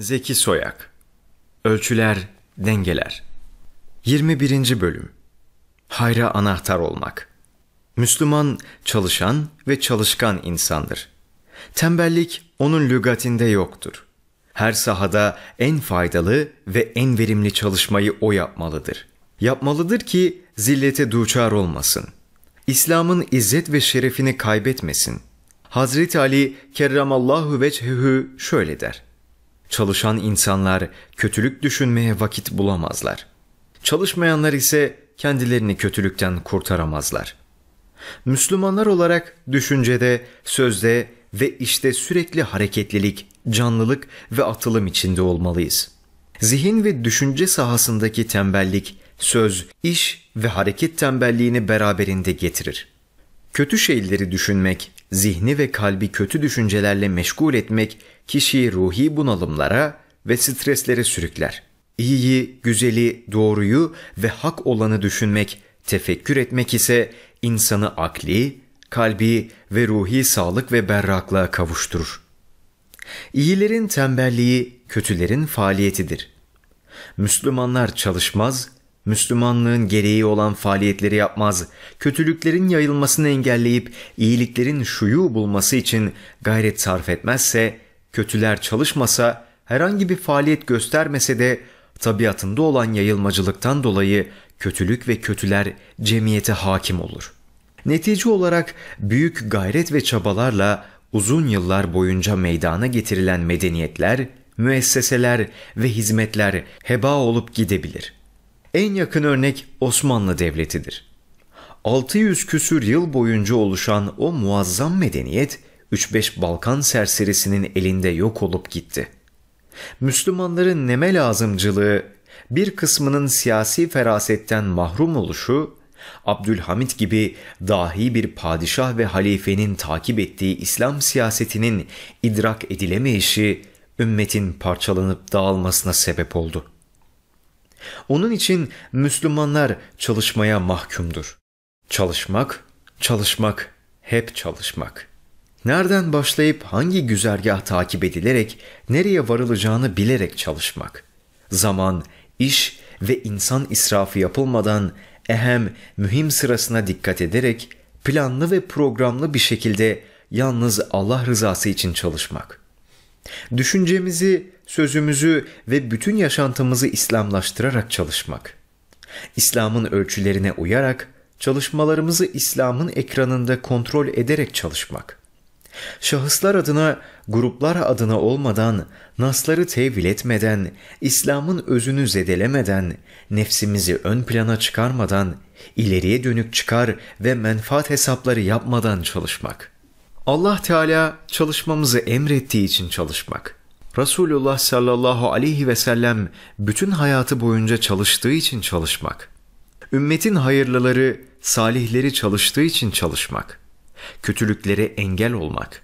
Zeki Soyak Ölçüler, Dengeler 21. Bölüm Hayra Anahtar Olmak Müslüman çalışan ve çalışkan insandır. Tembellik onun lügatinde yoktur. Her sahada en faydalı ve en verimli çalışmayı o yapmalıdır. Yapmalıdır ki zillete duçar olmasın. İslam'ın izzet ve şerefini kaybetmesin. Hazreti Ali kerramallahu veçhühü şöyle der. Çalışan insanlar kötülük düşünmeye vakit bulamazlar. Çalışmayanlar ise kendilerini kötülükten kurtaramazlar. Müslümanlar olarak düşüncede, sözde ve işte sürekli hareketlilik, canlılık ve atılım içinde olmalıyız. Zihin ve düşünce sahasındaki tembellik, söz, iş ve hareket tembelliğini beraberinde getirir. Kötü şeyleri düşünmek, zihni ve kalbi kötü düşüncelerle meşgul etmek kişiyi ruhi bunalımlara ve streslere sürükler. İyiyi, güzeli, doğruyu ve hak olanı düşünmek, tefekkür etmek ise insanı akli, kalbi ve ruhi sağlık ve berraklığa kavuşturur. İyilerin tembelliği kötülerin faaliyetidir. Müslümanlar çalışmaz, Müslümanlığın gereği olan faaliyetleri yapmaz, kötülüklerin yayılmasını engelleyip iyiliklerin şuyu bulması için gayret sarf etmezse, kötüler çalışmasa, herhangi bir faaliyet göstermese de tabiatında olan yayılmacılıktan dolayı kötülük ve kötüler cemiyete hakim olur. Netice olarak büyük gayret ve çabalarla uzun yıllar boyunca meydana getirilen medeniyetler, müesseseler ve hizmetler heba olup gidebilir.'' En yakın örnek Osmanlı Devleti'dir. 600 küsür yıl boyunca oluşan o muazzam medeniyet 3-5 Balkan serserisinin elinde yok olup gitti. Müslümanların neme lazımcılığı, bir kısmının siyasi ferasetten mahrum oluşu, Abdülhamit gibi dahi bir padişah ve halifenin takip ettiği İslam siyasetinin idrak edilemeyişi ümmetin parçalanıp dağılmasına sebep oldu.'' Onun için Müslümanlar çalışmaya mahkumdur. Çalışmak, çalışmak, hep çalışmak. Nereden başlayıp hangi güzergah takip edilerek nereye varılacağını bilerek çalışmak. Zaman, iş ve insan israfı yapılmadan ehem, mühim sırasına dikkat ederek planlı ve programlı bir şekilde yalnız Allah rızası için çalışmak. Düşüncemizi, sözümüzü ve bütün yaşantımızı İslamlaştırarak çalışmak. İslam'ın ölçülerine uyarak çalışmalarımızı İslam'ın ekranında kontrol ederek çalışmak. Şahıslar adına, gruplar adına olmadan, nasları tevil etmeden, İslam'ın özünü zedelemeden, nefsimizi ön plana çıkarmadan, ileriye dönük çıkar ve menfaat hesapları yapmadan çalışmak.'' Allah Teala çalışmamızı emrettiği için çalışmak. Resulullah sallallahu aleyhi ve sellem bütün hayatı boyunca çalıştığı için çalışmak. Ümmetin hayırlıları, salihleri çalıştığı için çalışmak. Kötülüklere engel olmak.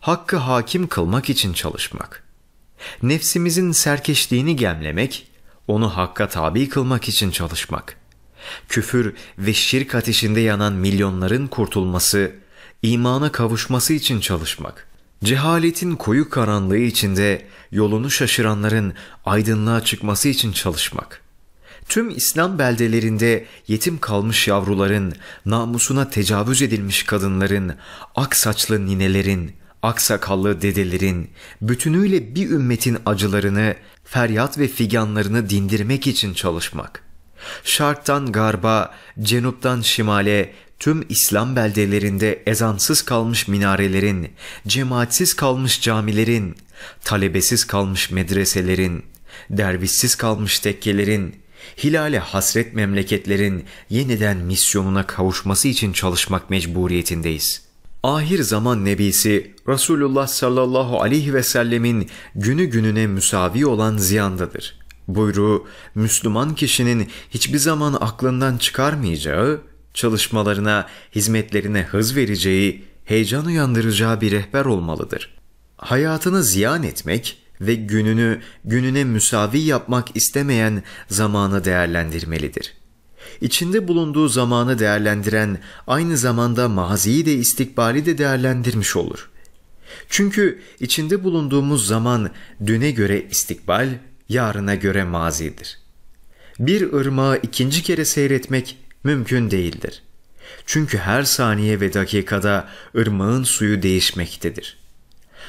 Hakkı hakim kılmak için çalışmak. Nefsimizin serkeşliğini gemlemek, onu hakka tabi kılmak için çalışmak. Küfür ve şirk ateşinde yanan milyonların kurtulması, imana kavuşması için çalışmak, cehaletin koyu karanlığı içinde yolunu şaşıranların aydınlığa çıkması için çalışmak, tüm İslam beldelerinde yetim kalmış yavruların, namusuna tecavüz edilmiş kadınların, ak saçlı ninelerin, aksakallı dedelerin, bütünüyle bir ümmetin acılarını, feryat ve figanlarını dindirmek için çalışmak. Şarktan garba, cenuptan şimale, tüm İslam beldelerinde ezansız kalmış minarelerin, cemaatsiz kalmış camilerin, talebesiz kalmış medreselerin, dervişsiz kalmış tekkelerin, hilale hasret memleketlerin yeniden misyonuna kavuşması için çalışmak mecburiyetindeyiz. Ahir zaman nebisi Resulullah sallallahu aleyhi ve sellemin günü gününe müsavi olan ziyandadır. Buyruğu Müslüman kişinin hiçbir zaman aklından çıkarmayacağı çalışmalarına, hizmetlerine hız vereceği, heyecan uyandıracağı bir rehber olmalıdır. Hayatını ziyan etmek ve gününü gününe müsavi yapmak istemeyen zamanı değerlendirmelidir. İçinde bulunduğu zamanı değerlendiren aynı zamanda maziyi de istikbali de değerlendirmiş olur. Çünkü içinde bulunduğumuz zaman düne göre istikbal, yarına göre mazidir. Bir ırmağı ikinci kere seyretmek mümkün değildir. Çünkü her saniye ve dakikada ırmağın suyu değişmektedir.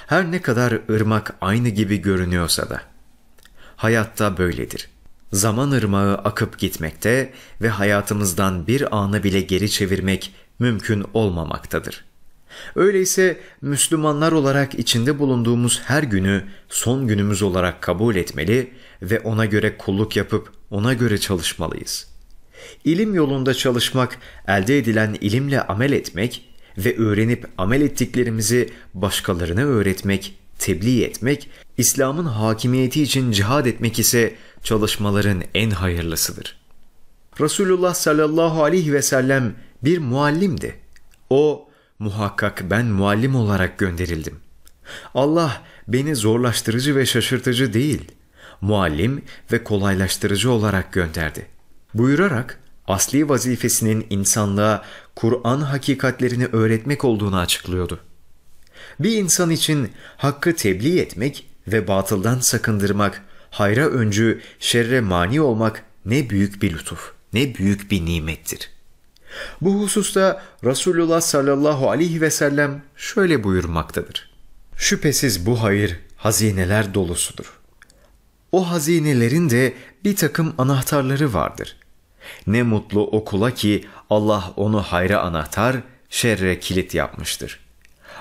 Her ne kadar ırmak aynı gibi görünüyorsa da. Hayatta böyledir. Zaman ırmağı akıp gitmekte ve hayatımızdan bir anı bile geri çevirmek mümkün olmamaktadır. Öyleyse Müslümanlar olarak içinde bulunduğumuz her günü son günümüz olarak kabul etmeli ve ona göre kulluk yapıp ona göre çalışmalıyız.'' İlim yolunda çalışmak, elde edilen ilimle amel etmek ve öğrenip amel ettiklerimizi başkalarına öğretmek, tebliğ etmek, İslam'ın hakimiyeti için cihad etmek ise çalışmaların en hayırlısıdır. Resulullah sallallahu aleyhi ve sellem bir muallimdi. O muhakkak ben muallim olarak gönderildim. Allah beni zorlaştırıcı ve şaşırtıcı değil, muallim ve kolaylaştırıcı olarak gönderdi.'' buyurarak asli vazifesinin insanlığa Kur'an hakikatlerini öğretmek olduğunu açıklıyordu. Bir insan için hakkı tebliğ etmek ve batıldan sakındırmak, hayra öncü, şerre mani olmak ne büyük bir lütuf, ne büyük bir nimettir. Bu hususta Resulullah sallallahu aleyhi ve sellem şöyle buyurmaktadır. Şüphesiz bu hayır hazineler dolusudur. O hazinelerin de bir takım anahtarları vardır.'' Ne mutlu okula ki Allah onu hayra anahtar, şerre kilit yapmıştır.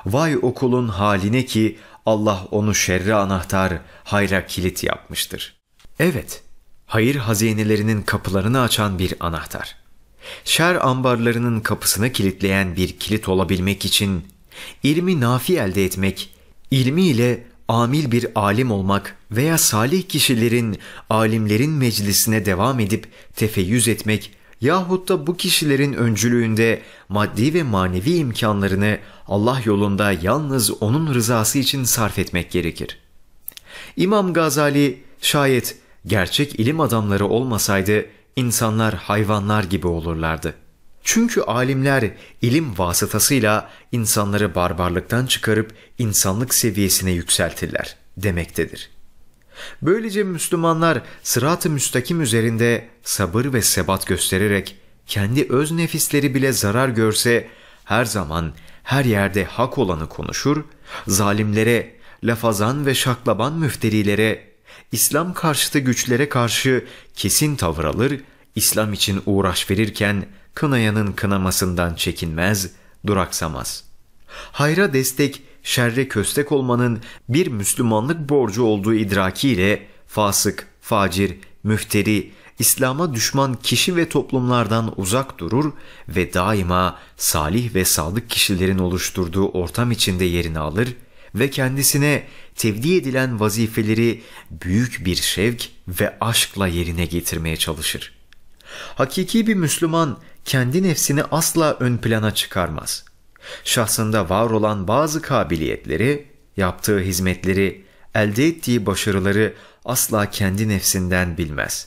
Vay okulun haline ki Allah onu şerre anahtar, hayra kilit yapmıştır. Evet, hayır hazinelerinin kapılarını açan bir anahtar. Şer ambarlarının kapısını kilitleyen bir kilit olabilmek için ilmi nafi elde etmek, ilmiyle amil bir alim olmak veya salih kişilerin, alimlerin meclisine devam edip tefeyyüz etmek yahut da bu kişilerin öncülüğünde maddi ve manevi imkanlarını Allah yolunda yalnız onun rızası için sarf etmek gerekir. İmam Gazali şayet gerçek ilim adamları olmasaydı insanlar hayvanlar gibi olurlardı. Çünkü alimler ilim vasıtasıyla insanları barbarlıktan çıkarıp insanlık seviyesine yükseltirler demektedir.'' Böylece Müslümanlar sırat-ı müstakim üzerinde sabır ve sebat göstererek kendi öz nefisleri bile zarar görse her zaman her yerde hak olanı konuşur, zalimlere, lafazan ve şaklaban müfterilere, İslam karşıtı güçlere karşı kesin tavır alır, İslam için uğraş verirken kınayanın kınamasından çekinmez, duraksamaz. Hayra destek şerre köstek olmanın bir Müslümanlık borcu olduğu idrakiyle fasık, facir, müfteri, İslam'a düşman kişi ve toplumlardan uzak durur ve daima salih ve sadık kişilerin oluşturduğu ortam içinde yerini alır ve kendisine tevdi edilen vazifeleri büyük bir şevk ve aşkla yerine getirmeye çalışır. Hakiki bir Müslüman kendi nefsini asla ön plana çıkarmaz. Şahsında var olan bazı kabiliyetleri, yaptığı hizmetleri, elde ettiği başarıları asla kendi nefsinden bilmez.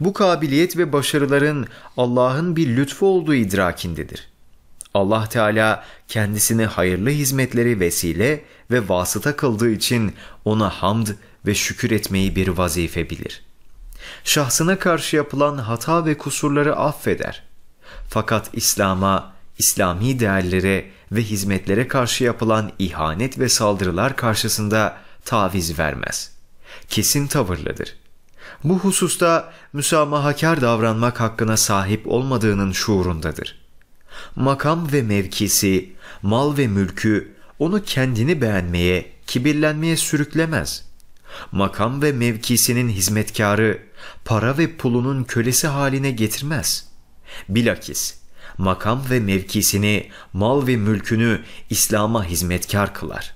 Bu kabiliyet ve başarıların Allah'ın bir lütfu olduğu idrakindedir. Allah Teala kendisini hayırlı hizmetleri vesile ve vasıta kıldığı için ona hamd ve şükür etmeyi bir vazife bilir. Şahsına karşı yapılan hata ve kusurları affeder. Fakat İslam'a İslami değerlere ve hizmetlere karşı yapılan ihanet ve saldırılar karşısında taviz vermez. Kesin tavırlıdır. Bu hususta müsamahakar davranmak hakkına sahip olmadığının şuurundadır. Makam ve mevkisi, mal ve mülkü onu kendini beğenmeye, kibirlenmeye sürüklemez. Makam ve mevkisinin hizmetkarı, para ve pulunun kölesi haline getirmez. Bilakis makam ve mevkisini, mal ve mülkünü İslam'a hizmetkar kılar.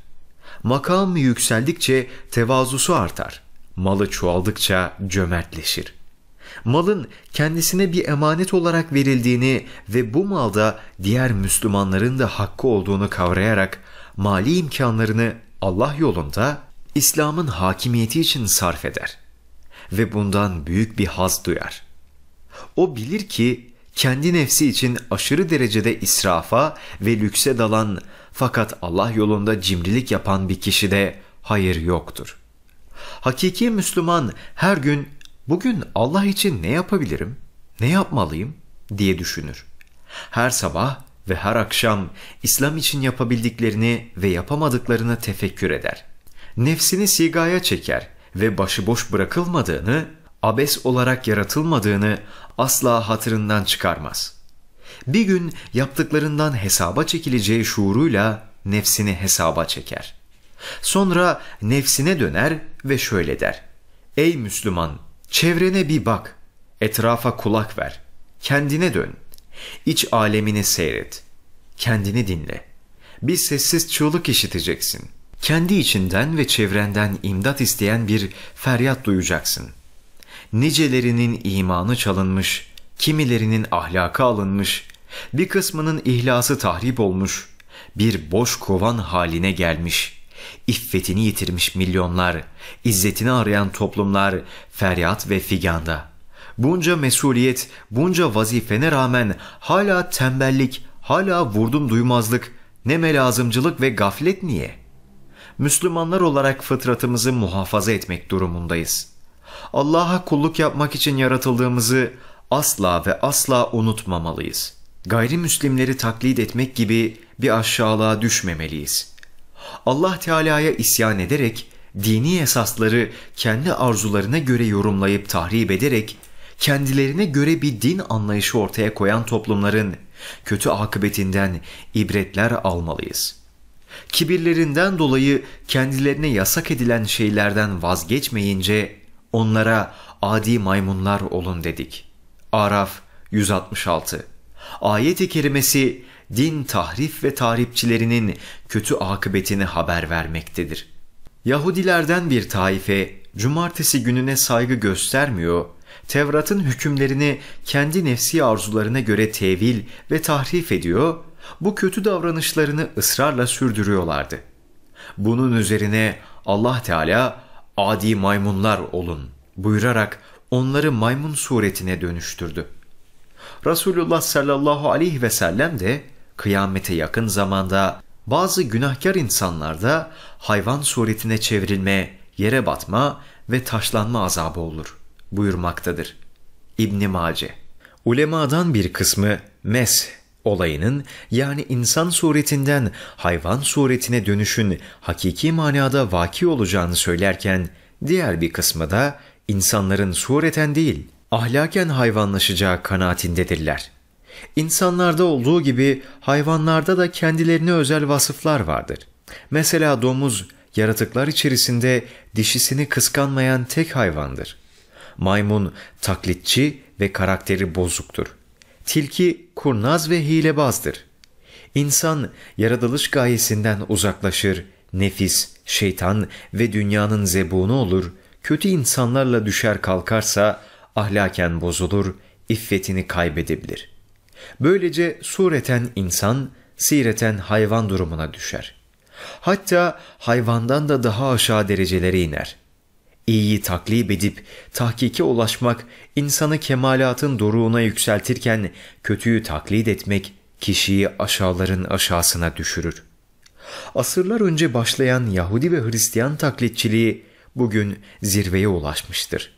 Makam yükseldikçe tevazusu artar. Malı çoğaldıkça cömertleşir. Malın kendisine bir emanet olarak verildiğini ve bu malda diğer Müslümanların da hakkı olduğunu kavrayarak mali imkanlarını Allah yolunda İslam'ın hakimiyeti için sarf eder ve bundan büyük bir haz duyar. O bilir ki kendi nefsi için aşırı derecede israfa ve lükse dalan fakat Allah yolunda cimrilik yapan bir kişide hayır yoktur. Hakiki Müslüman her gün bugün Allah için ne yapabilirim, ne yapmalıyım diye düşünür. Her sabah ve her akşam İslam için yapabildiklerini ve yapamadıklarını tefekkür eder. Nefsini sigaya çeker ve başıboş bırakılmadığını abes olarak yaratılmadığını asla hatırından çıkarmaz. Bir gün yaptıklarından hesaba çekileceği şuuruyla nefsini hesaba çeker. Sonra nefsine döner ve şöyle der. Ey Müslüman! Çevrene bir bak, etrafa kulak ver, kendine dön, iç alemini seyret, kendini dinle. Bir sessiz çığlık işiteceksin. Kendi içinden ve çevrenden imdat isteyen bir feryat duyacaksın.'' nicelerinin imanı çalınmış, kimilerinin ahlakı alınmış, bir kısmının ihlası tahrip olmuş, bir boş kovan haline gelmiş. İffetini yitirmiş milyonlar, izzetini arayan toplumlar feryat ve figanda. Bunca mesuliyet, bunca vazifene rağmen hala tembellik, hala vurdum duymazlık, ne melazımcılık ve gaflet niye? Müslümanlar olarak fıtratımızı muhafaza etmek durumundayız.'' Allah'a kulluk yapmak için yaratıldığımızı asla ve asla unutmamalıyız. Gayrimüslimleri taklit etmek gibi bir aşağılığa düşmemeliyiz. Allah Teala'ya isyan ederek dini esasları kendi arzularına göre yorumlayıp tahrip ederek kendilerine göre bir din anlayışı ortaya koyan toplumların kötü akıbetinden ibretler almalıyız. Kibirlerinden dolayı kendilerine yasak edilen şeylerden vazgeçmeyince Onlara adi maymunlar olun dedik. Araf 166 Ayet-i kerimesi din tahrif ve tahripçilerinin kötü akıbetini haber vermektedir. Yahudilerden bir taife cumartesi gününe saygı göstermiyor, Tevrat'ın hükümlerini kendi nefsi arzularına göre tevil ve tahrif ediyor, bu kötü davranışlarını ısrarla sürdürüyorlardı. Bunun üzerine Allah Teala adi maymunlar olun buyurarak onları maymun suretine dönüştürdü. Resulullah sallallahu aleyhi ve sellem de kıyamete yakın zamanda bazı günahkar insanlarda hayvan suretine çevrilme, yere batma ve taşlanma azabı olur buyurmaktadır. İbn Mace. Ulemadan bir kısmı mes olayının yani insan suretinden hayvan suretine dönüşün hakiki manada vaki olacağını söylerken diğer bir kısmı da insanların sureten değil ahlaken hayvanlaşacağı kanaatindedirler. İnsanlarda olduğu gibi hayvanlarda da kendilerine özel vasıflar vardır. Mesela domuz yaratıklar içerisinde dişisini kıskanmayan tek hayvandır. Maymun taklitçi ve karakteri bozuktur.'' Tilki kurnaz ve hilebazdır. İnsan yaratılış gayesinden uzaklaşır, nefis, şeytan ve dünyanın zebunu olur, kötü insanlarla düşer kalkarsa ahlaken bozulur, iffetini kaybedebilir. Böylece sureten insan, sireten hayvan durumuna düşer. Hatta hayvandan da daha aşağı derecelere iner. İyiyi taklip edip tahkike ulaşmak insanı kemalatın doruğuna yükseltirken kötüyü taklit etmek kişiyi aşağıların aşağısına düşürür. Asırlar önce başlayan Yahudi ve Hristiyan taklitçiliği bugün zirveye ulaşmıştır.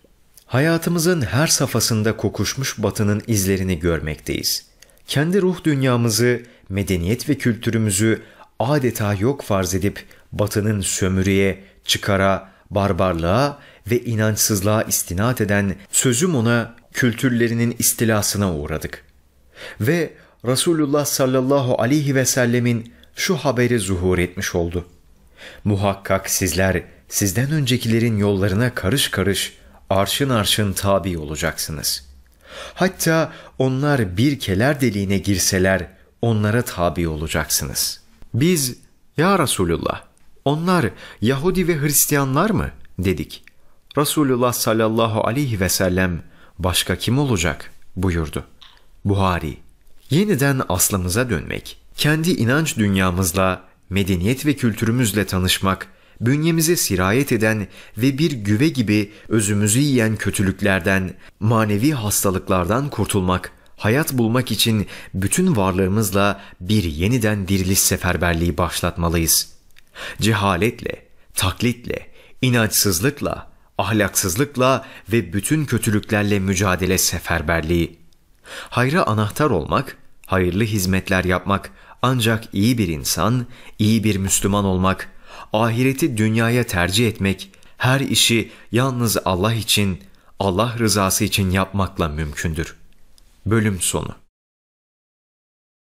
Hayatımızın her safhasında kokuşmuş batının izlerini görmekteyiz. Kendi ruh dünyamızı, medeniyet ve kültürümüzü adeta yok farz edip batının sömürüye, çıkara, barbarlığa ve inançsızlığa istinat eden sözüm ona kültürlerinin istilasına uğradık. Ve Resulullah sallallahu aleyhi ve sellemin şu haberi zuhur etmiş oldu. Muhakkak sizler sizden öncekilerin yollarına karış karış arşın arşın tabi olacaksınız. Hatta onlar bir keler deliğine girseler onlara tabi olacaksınız. Biz ya Resulullah onlar Yahudi ve Hristiyanlar mı? dedik. Resulullah sallallahu aleyhi ve sellem başka kim olacak? buyurdu. Buhari Yeniden aslımıza dönmek, kendi inanç dünyamızla, medeniyet ve kültürümüzle tanışmak, bünyemize sirayet eden ve bir güve gibi özümüzü yiyen kötülüklerden, manevi hastalıklardan kurtulmak, hayat bulmak için bütün varlığımızla bir yeniden diriliş seferberliği başlatmalıyız.'' Cehaletle, taklitle, inançsızlıkla, ahlaksızlıkla ve bütün kötülüklerle mücadele seferberliği. Hayra anahtar olmak, hayırlı hizmetler yapmak ancak iyi bir insan, iyi bir Müslüman olmak, ahireti dünyaya tercih etmek, her işi yalnız Allah için, Allah rızası için yapmakla mümkündür. Bölüm sonu